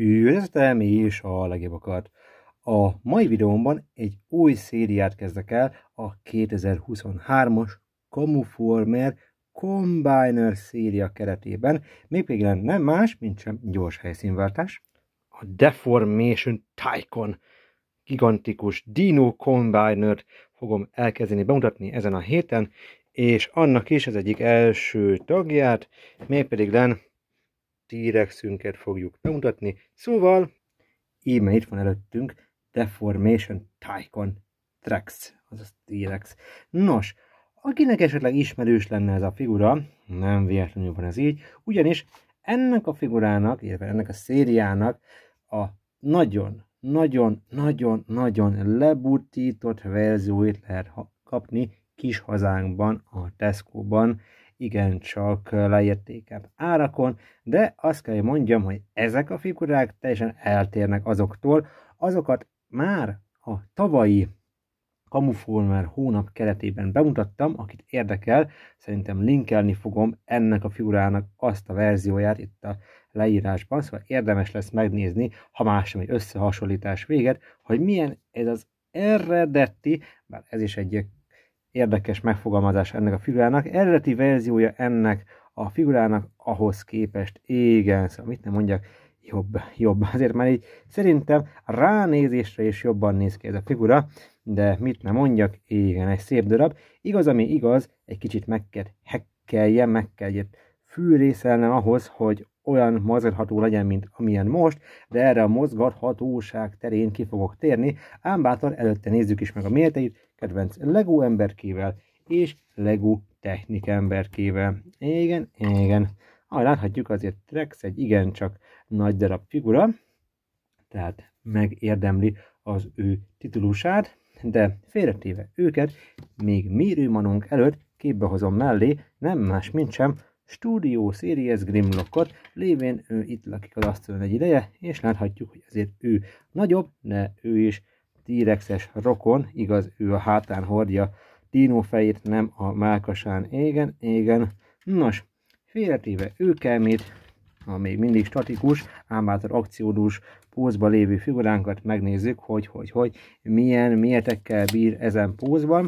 Üdvözletem és a legjobbakat! A mai videómban egy új szériát kezdek el, a 2023-as Camuformer Combiner széria keretében, mégpedig nem más, mint sem gyors helyszínváltás. A Deformation Tycoon gigantikus Dino Combinert fogom elkezdeni bemutatni ezen a héten, és annak is az egyik első tagját, mégpedig len T-rexünket fogjuk bemutatni. Szóval, íme itt van előttünk Deformation Tycoon Trex, azaz T-rex. Nos, akinek esetleg ismerős lenne ez a figura, nem véletlenül van ez így, ugyanis ennek a figurának, illetve ennek a szériának a nagyon, nagyon, nagyon, nagyon lebutított verzióit lehet kapni kis hazánkban, a Tesco-ban, igencsak leértékelt árakon, de azt kell, hogy mondjam, hogy ezek a figurák teljesen eltérnek azoktól, azokat már a tavalyi Camuformer hónap keretében bemutattam, akit érdekel, szerintem linkelni fogom ennek a figurának azt a verzióját itt a leírásban, szóval érdemes lesz megnézni, ha más sem egy összehasonlítás véget, hogy milyen ez az eredeti, bár ez is egy érdekes megfogalmazás ennek a figurának. Eredeti verziója ennek a figurának ahhoz képest, igen, szóval mit nem mondjak, jobb, jobb. Azért már így szerintem ránézésre is jobban néz ki ez a figura, de mit nem mondjak, igen, egy szép darab. Igaz, ami igaz, egy kicsit meg kell hekkelje, meg kell egyet fűrészelnem ahhoz, hogy olyan mozgatható legyen, mint amilyen most, de erre a mozgathatóság terén ki fogok térni, ám bátor előtte nézzük is meg a méreteit, kedvenc Lego emberkével és Lego technik emberkével. Igen, igen. Ahogy láthatjuk, azért Trex egy igencsak nagy darab figura, tehát megérdemli az ő titulusát, de félretéve őket, még mérőmanunk előtt képbe hozom mellé, nem más, mint sem Studio Series Grimlockot, lévén ő itt lakik az asztalon egy ideje, és láthatjuk, hogy azért ő nagyobb, de ő is T-rexes rokon, igaz, ő a hátán hordja dinó fejét, nem a málkasán. Igen, igen. Nos, félretéve őkelmét, ha még mindig statikus, ám által akciódús pózba lévő figuránkat megnézzük, hogy, hogy, hogy milyen mértekkel bír ezen pózban.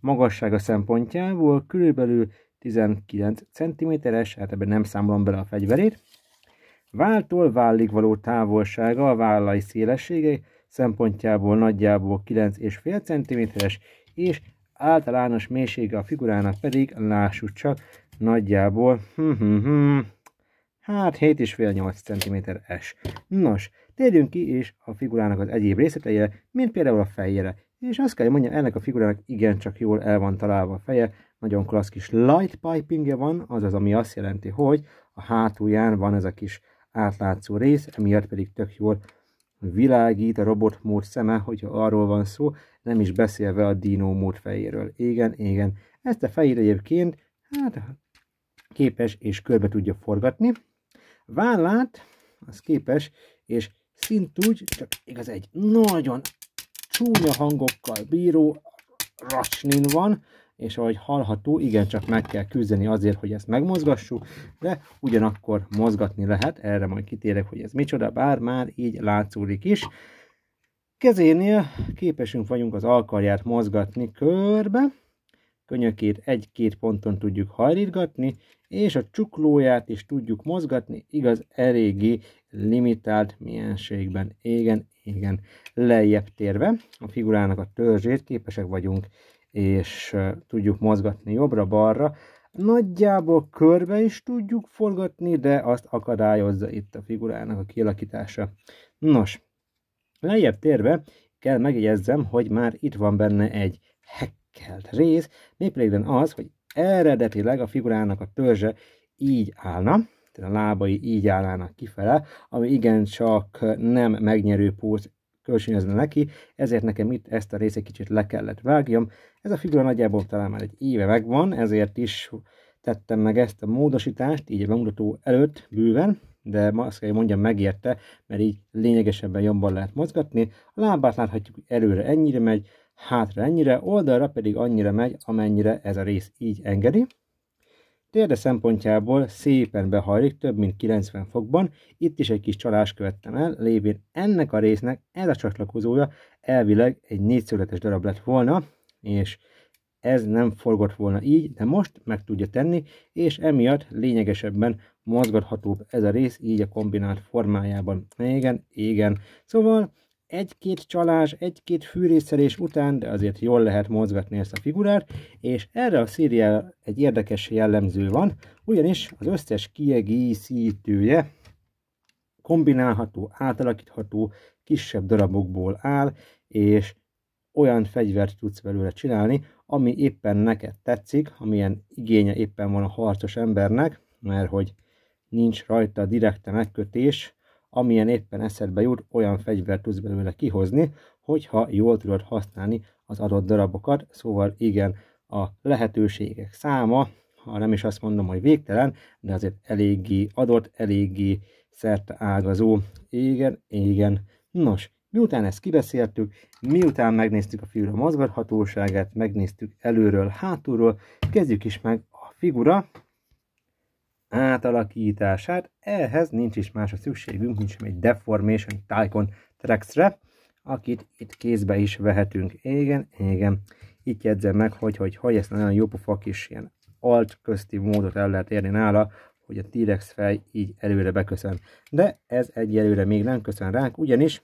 Magassága szempontjából körülbelül 19 cm-es, hát ebben nem számolom bele a fegyverét. Váltól vállig való távolsága, a vállai szélessége szempontjából nagyjából 9,5 cm-es, és általános mélysége a figurának pedig, lássuk csak, nagyjából, hm, hm, hm, hát 7,5-8 cm-es. Nos, térjünk ki és a figurának az egyéb részleteire, mint például a fejére És azt kell mondjam, ennek a figurának igencsak jól el van találva a feje, nagyon klassz kis light pipingje van, azaz ami azt jelenti, hogy a hátulján van ez a kis átlátszó rész, emiatt pedig tök jól világít a robotmód szeme, hogyha arról van szó, nem is beszélve a dinó mód fejéről. Igen, igen. Ezt a fejét egyébként hát, képes és körbe tudja forgatni. Vállát, az képes, és szintúgy, csak igaz egy nagyon csúnya hangokkal bíró racsnin van, és ahogy hallható, igencsak meg kell küzdeni azért, hogy ezt megmozgassuk, de ugyanakkor mozgatni lehet, erre majd kitérek, hogy ez micsoda, bár már így látszódik is. Kezénél képesünk vagyunk az alkarját mozgatni körbe, könyökét egy-két ponton tudjuk hajlítgatni, és a csuklóját is tudjuk mozgatni, igaz, eléggé limitált mienségben. Igen, igen, lejjebb térve a figurának a törzsét képesek vagyunk, és tudjuk mozgatni jobbra-balra, nagyjából körbe is tudjuk forgatni, de azt akadályozza itt a figurának a kialakítása. Nos, lejjebb térve kell megjegyezzem, hogy már itt van benne egy hekkelt rész, mégpedig az, hogy eredetileg a figurának a törzse így állna, tehát a lábai így állnának kifele, ami igen csak nem megnyerő póz kölcsönözne neki, ezért nekem itt ezt a részét kicsit le kellett vágjam. Ez a figura nagyjából talán már egy éve megvan, ezért is tettem meg ezt a módosítást, így a bemutató előtt bőven, de azt kell mondjam megérte, mert így lényegesebben jobban lehet mozgatni. A lábát láthatjuk, előre ennyire megy, hátra ennyire, oldalra pedig annyira megy, amennyire ez a rész így engedi. Térde szempontjából szépen behajlik, több mint 90 fokban, itt is egy kis csalás követtem el, lévén ennek a résznek ez a csatlakozója elvileg egy négyszögletes darab lett volna, és ez nem forgott volna így, de most meg tudja tenni, és emiatt lényegesebben mozgathatóbb ez a rész így a kombinált formájában. Igen, igen. Szóval egy-két csalás, egy-két fűrészelés után, de azért jól lehet mozgatni ezt a figurát, és erre a szériára egy érdekes jellemző van, ugyanis az összes kiegészítője kombinálható, átalakítható, kisebb darabokból áll, és olyan fegyvert tudsz belőle csinálni, ami éppen neked tetszik, amilyen igénye éppen van a harcos embernek, mert hogy nincs rajta direkte megkötés, amilyen éppen eszedbe jut, olyan fegyvert tudsz belőle kihozni, hogyha jól tudod használni az adott darabokat, szóval igen, a lehetőségek száma, ha nem is azt mondom, hogy végtelen, de azért eléggé adott, eléggé szerte ágazó. Igen, igen. Nos, miután ezt kibeszéltük, miután megnéztük a figura mozgathatóságát, megnéztük előről, hátulról, kezdjük is meg a figura átalakítását. Ehhez nincs is más a szükségünk, mint sem egy Deformation Tycoon Trexre, akit itt kézbe is vehetünk. Igen, igen. Itt jegyzem meg, hogy, hogy, hogy ezt nagyon jó pofa kis ilyen alt közti módot el lehet érni nála, hogy a T-Rex fej így előre beköszön. De ez egy előre még nem köszön ránk, ugyanis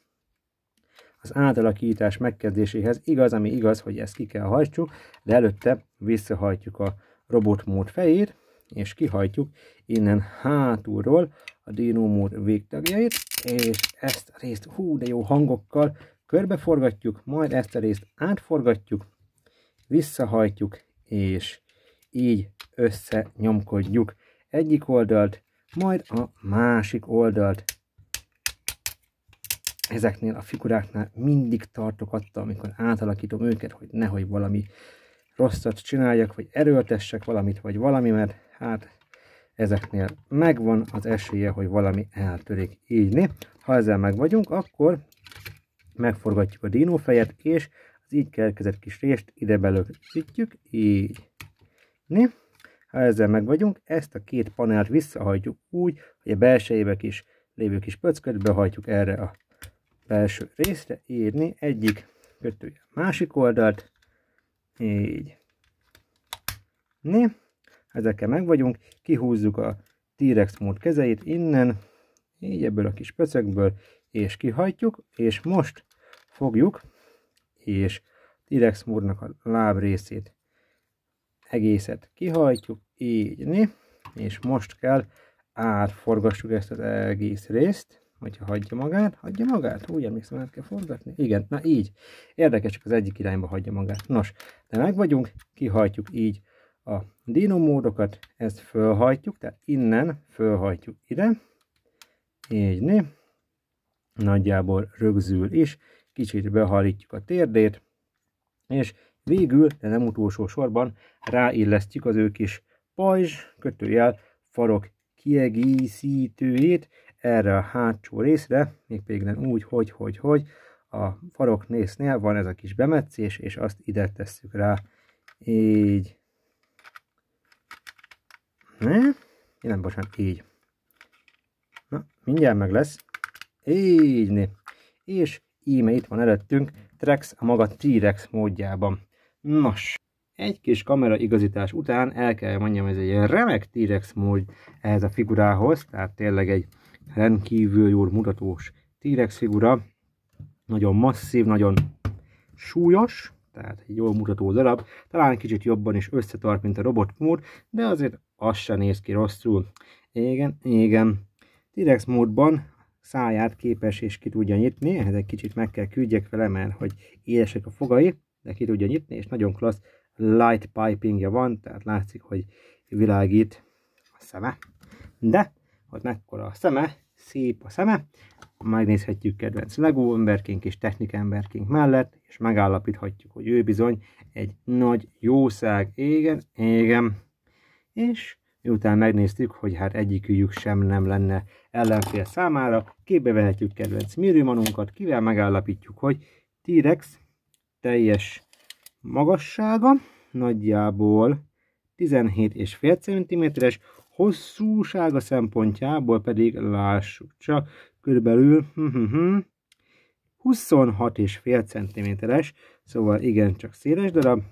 az átalakítás megkezdéséhez igaz, ami igaz, hogy ezt ki kell hajtsuk, de előtte visszahajtjuk a robotmód fejét, és kihajtjuk innen hátulról a dinomor végtagjait, és ezt a részt, hú, de jó hangokkal körbeforgatjuk, majd ezt a részt átforgatjuk, visszahajtjuk, és így összenyomkodjuk egyik oldalt, majd a másik oldalt. Ezeknél a figuráknál mindig tartok attól, amikor átalakítom őket, hogy nehogy valami rosszat csináljak, vagy erőltessek valamit, vagy valami, mert hát ezeknél megvan az esélye, hogy valami eltörik így. Ha ezzel meg vagyunk, akkor megforgatjuk a dinófejet, és az így keletkezett kis részt ide belögzítjük, így. Né? Ha ezzel meg vagyunk, ezt a két panelt visszahajtjuk úgy, hogy a belsejébe is, lévő kis pöcköt behajtjuk erre a belső részre, írni egyik kötője másik oldalt, így. Né? Ezekkel meg vagyunk, kihúzzuk a T-Rex mód kezeit innen, így ebből a kis pöcökből, és kihajtjuk, és most fogjuk, és T-Rex módnak a láb részét egészet kihajtjuk, így, né? és most kell átforgassuk ezt az egész részt, hogyha hagyja magát, hagyja magát, úgy emlékszem, át kell forgatni, igen, na így, érdekes, csak az egyik irányba hagyja magát, nos, de meg vagyunk, kihajtjuk így a dinomódokat, ezt fölhajtjuk, tehát innen fölhajtjuk ide, így né, nagyjából rögzül is, kicsit behalítjuk a térdét, és végül, de nem utolsó sorban ráillesztjük az ő kis pajzs, kötőjel, farok kiegészítőjét erre a hátsó részre, mégpedig nem úgy, hogy, hogy, hogy, a farok néznél van ez a kis bemetszés, és azt ide tesszük rá, így ne? Nem, bocsánat, így. Na, mindjárt meg lesz. Így, né. És íme itt van előttünk, Trex a maga T-Rex módjában. Nos, egy kis kamera igazítás után el kell mondjam, ez egy remek T-Rex mód ehhez a figurához, tehát tényleg egy rendkívül jól mutatós T-Rex figura. Nagyon masszív, nagyon súlyos, tehát egy jól mutató darab, talán kicsit jobban is összetart, mint a robotmód, de azért az se néz ki rosszul. Igen, igen. T-Rex módban száját képes és ki tudja nyitni, ehhez egy kicsit meg kell küldjek vele, mert hogy élesek a fogai, de ki tudja nyitni, és nagyon klassz light pipingja van, tehát látszik, hogy világít a szeme. De, hogy mekkora a szeme, szép a szeme, megnézhetjük kedvenc Lego emberkénk és technik emberkénk mellett, és megállapíthatjuk, hogy ő bizony egy nagy jószág. Igen, igen és miután megnéztük, hogy hát egyikük sem nem lenne ellenfél számára, képbe vehetjük kedvenc mirimanunkat, kivel megállapítjuk, hogy T-rex teljes magassága nagyjából 17,5 cm-es, hosszúsága szempontjából pedig lássuk csak, körülbelül 26,5 cm-es, szóval igen csak széles darab,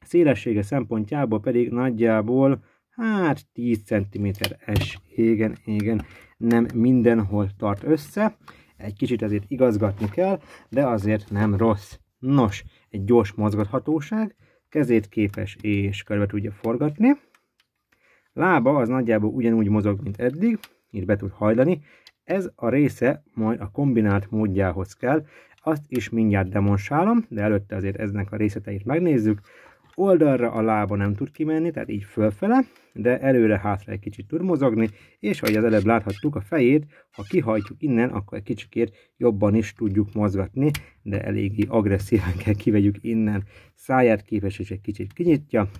szélessége szempontjából pedig nagyjából hát 10 cm-es, igen, igen, nem mindenhol tart össze, egy kicsit ezért igazgatni kell, de azért nem rossz. Nos, egy gyors mozgathatóság, kezét képes és körbe tudja forgatni, lába az nagyjából ugyanúgy mozog, mint eddig, így be tud hajlani, ez a része majd a kombinált módjához kell, azt is mindjárt demonstrálom, de előtte azért eznek a részleteit megnézzük, Oldalra a lába nem tud kimenni, tehát így fölfele, de előre-hátra egy kicsit tud mozogni, és ahogy az előbb láthattuk a fejét, ha kihajtjuk innen, akkor egy kicsikét jobban is tudjuk mozgatni, de eléggé agresszíven kell kivegyük innen. Száját képes és egy kicsit kinyitja,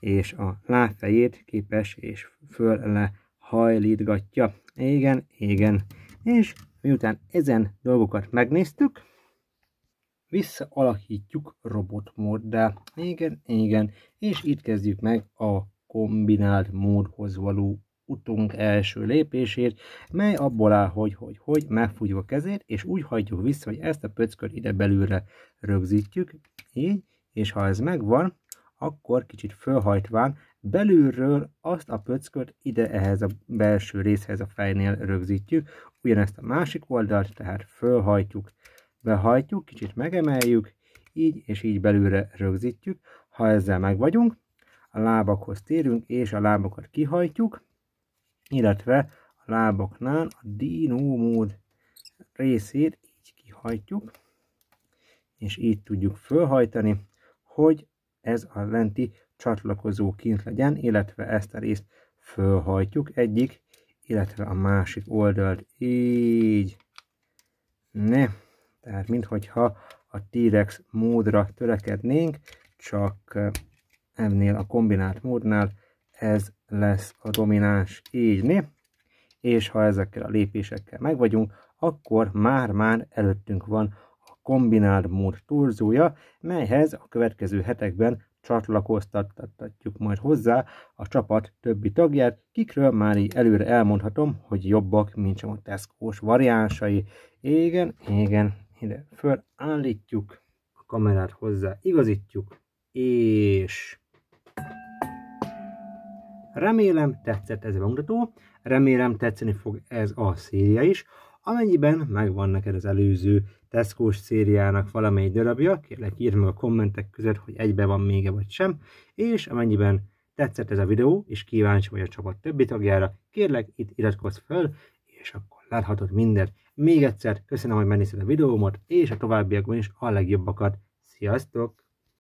és a lábfejét képes és föl-le hajlítgatja. Igen, igen. És miután ezen dolgokat megnéztük, visszaalakítjuk robotmóddá. Igen, igen, és itt kezdjük meg a kombinált módhoz való utunk első lépését, mely abból áll, hogy, hogy, hogy megfújjuk a kezét, és úgy hagyjuk vissza, hogy ezt a pöcköt ide belülre rögzítjük, így, és ha ez megvan, akkor kicsit fölhajtván belülről azt a pöcköt ide ehhez a belső részhez a fejnél rögzítjük, ugyanezt a másik oldalt, tehát fölhajtjuk behajtjuk, kicsit megemeljük, így és így belülre rögzítjük. Ha ezzel meg vagyunk, a lábakhoz térünk, és a lábakat kihajtjuk, illetve a lábaknál a dinó mód részét így kihajtjuk, és így tudjuk fölhajtani, hogy ez a lenti csatlakozó kint legyen, illetve ezt a részt fölhajtjuk egyik, illetve a másik oldalt így. Ne. Tehát minthogyha a T-Rex módra törekednénk, csak ennél a kombinált módnál ez lesz a domináns ígyni, és ha ezekkel a lépésekkel megvagyunk, akkor már-már előttünk van a kombinált mód torzója, melyhez a következő hetekben csatlakoztattatjuk majd hozzá a csapat többi tagját, kikről már így előre elmondhatom, hogy jobbak, mint sem a teszkós variánsai. Igen, igen, ide fölállítjuk, a kamerát hozzá igazítjuk, és remélem tetszett ez a bemutató, remélem tetszeni fog ez a széria is, amennyiben megvan neked az előző tesco szériának valamelyik darabja, kérlek írd meg a kommentek között, hogy egybe van még -e vagy sem, és amennyiben tetszett ez a videó, és kíváncsi vagy a csapat többi tagjára, kérlek itt iratkozz fel, és akkor láthatod mindent még egyszer köszönöm, hogy megnézted a videómat, és a továbbiakban is a legjobbakat. Sziasztok!